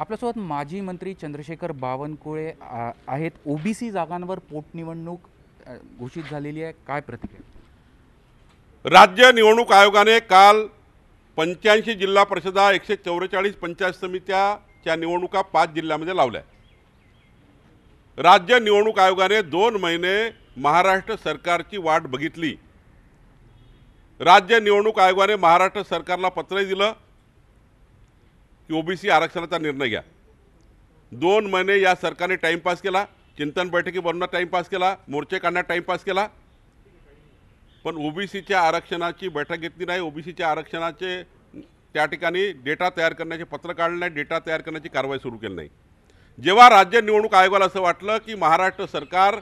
आपल्यासोबत माजी मंत्री चंद्रशेखर बावनकुळे आहेत ओबीसी जागांवर पोटनिवडणूक घोषित झालेली आहे काय प्रतिक्रिया राज्य निवडणूक आयोगाने काल पंच्याऐंशी जिल्हा परिषदा एकशे चौवेचाळीस पंचायत समित्याच्या निवडणुका पाच जिल्ह्यामध्ये लावल्या राज्य निवडणूक आयोगाने दोन महिने महाराष्ट्र सरकारची वाट बघितली राज्य निवडणूक आयोगाने महाराष्ट्र सरकारला पत्रही दिलं की ओबीसी आरक्षणाचा निर्णय घ्या दोन महिने या सरकारने टाइमपास केला चिंतन बैठकी बनवण्यात टाइमपास केला मोर्चे काढण्यात टाइमपास केला पण ओबीसीच्या आरक्षणाची बैठक घेतली नाही ओबीसीच्या आरक्षणाचे त्या ठिकाणी डेटा तयार करण्याचे पत्र काढले नाही डेटा तयार करण्याची कारवाई सुरू केली नाही जेव्हा राज्य निवडणूक आयोगाला असं वाटलं की महाराष्ट्र सरकार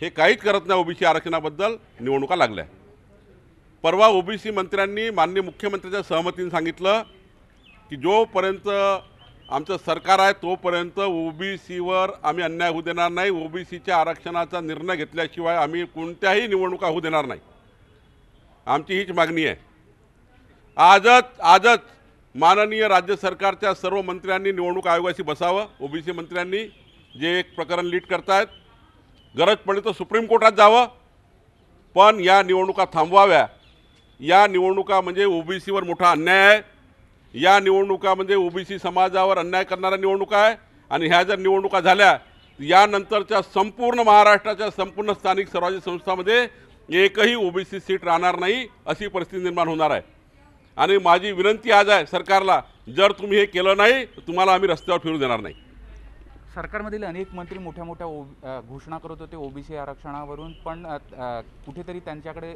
हे काहीच करत नाही ओबीसी आरक्षणाबद्दल निवडणुका लागल्या परवा ओबीसी मंत्र्यांनी माननीय मुख्यमंत्र्यांच्या सहमतीने सांगितलं की जोपर्यंत आमचं सरकार आहे तोपर्यंत ओबीसीवर आम्ही अन्याय होऊ देणार नाही ओबीसीच्या आरक्षणाचा निर्णय घेतल्याशिवाय आम्ही कोणत्याही निवडणुका होऊ देणार नाही आमची हीच मागणी आहे आजच आजच माननीय राज्य सरकारच्या सर्व मंत्र्यांनी निवडणूक आयोगाशी बसावं ओबीसी मंत्र्यांनी जे एक प्रकरण लीड करतायत गरज पडली तर सुप्रीम कोर्टात जावं पण या निवडणुका थांबवाव्या या निवडणुका म्हणजे ओबीसीवर मोठा अन्याय आहे या निवडणुका म्हणजे ओबीसी समाजावर अन्याय करणाऱ्या निवडणुका आहे आणि ह्या जर निवडणुका झाल्या यानंतरच्या संपूर्ण महाराष्ट्राच्या संपूर्ण स्थानिक स्वराज्य संस्थामध्ये एकही ओबीसी सीट राहणार नाही अशी परिस्थिती निर्माण होणार आहे आणि माझी विनंती आज आहे सरकारला जर तुम्ही हे केलं नाही तुम्हाला आम्ही रस्त्यावर फिरू देणार नाही सरकारमधील अनेक मंत्री मोठ्या मोठ्या ओ घोषणा करत होते ओबीसी आरक्षणावरून पण कुठेतरी त्यांच्याकडे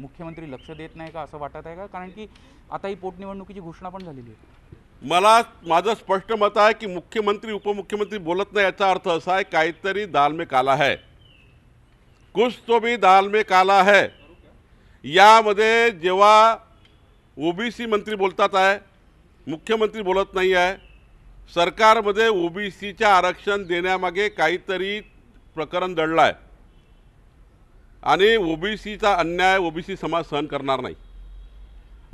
मुख्यमंत्री लक्ष देत नाही का असं वाटत आहे का कारण की आता ही पोटनिवडणुकीची घोषणा पण झालेली आहे मला माझं स्पष्ट मत आहे की मुख्यमंत्री उपमुख्यमंत्री बोलत नाही याचा अर्थ असा आहे काहीतरी दाल काला है कुछ तो भी दाल काला है यामध्ये जेव्हा ओबीसी मंत्री बोलतात आहे मुख्यमंत्री बोलत नाही आहे सरकारमध्ये ओबीसीच्या आरक्षण देण्यामागे काहीतरी प्रकरण दडलं आहे आणि ओबीसीचा अन्याय ओबीसी समाज सहन करणार नाही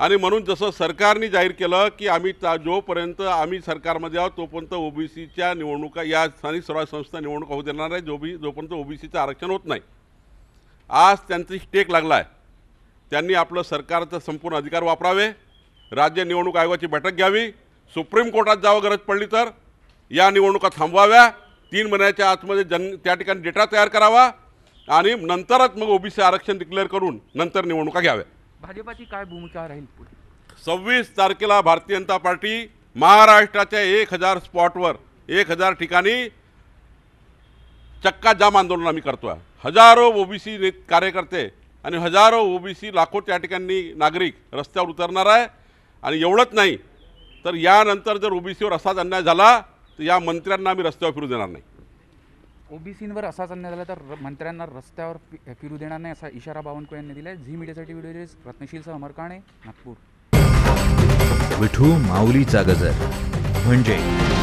आणि म्हणून जसं सरकारने जाहीर केलं की आम्ही ता जोपर्यंत आम्ही सरकारमध्ये आहोत तोपर्यंत ओबीसीच्या निवडणुका या स्थानिक स्वराज संस्था निवडणुका होऊ देणार आहे जो बी जोपर्यंत ओबीसीचं आरक्षण होत नाही आज त्यांची स्टेक लागला आहे त्यांनी आपलं सरकारचा संपूर्ण अधिकार वापरावे राज्य निवडणूक आयोगाची बैठक घ्यावी सुप्रीम कोर्टात जावं गरज पडली तर या निवडणुका थांबवाव्या तीन महिन्याच्या आतमध्ये जन त्या ठिकाणी डेटा तयार करावा आणि नंतरच मग ओबीसी आरक्षण डिक्लेअर करून नंतर निवडणुका घ्याव्या भाजपाची काय भूमिका राहील सव्वीस तारखेला भारतीय जनता पार्टी महाराष्ट्राच्या एक हजार स्पॉटवर एक हजार ठिकाणी चक्का जाम आंदोलन आम्ही करतो आहे हजारो ओबीसी कार्यकर्ते आणि हजारो ओबीसी लाखो त्या ठिकाणी नागरिक रस्त्यावर उतरणार आहे आणि एवढंच नाही तर यानंतर जर ओबीसीवर असाच अन्याय झाला तर या मंत्र्यांना आम्ही रस्त्यावर फिरू देणार नाही ओबीसींवर असाच अन्याय झाला तर मंत्र्यांना रस्त्यावर फिरू देणार नाही असा इशारा बावनकुळे यांनी दिला झी मीडियासाठी व्हिडिओ रत्नशील सह अमरकाणे नागपूर विठू माऊलीचा गजर म्हणजे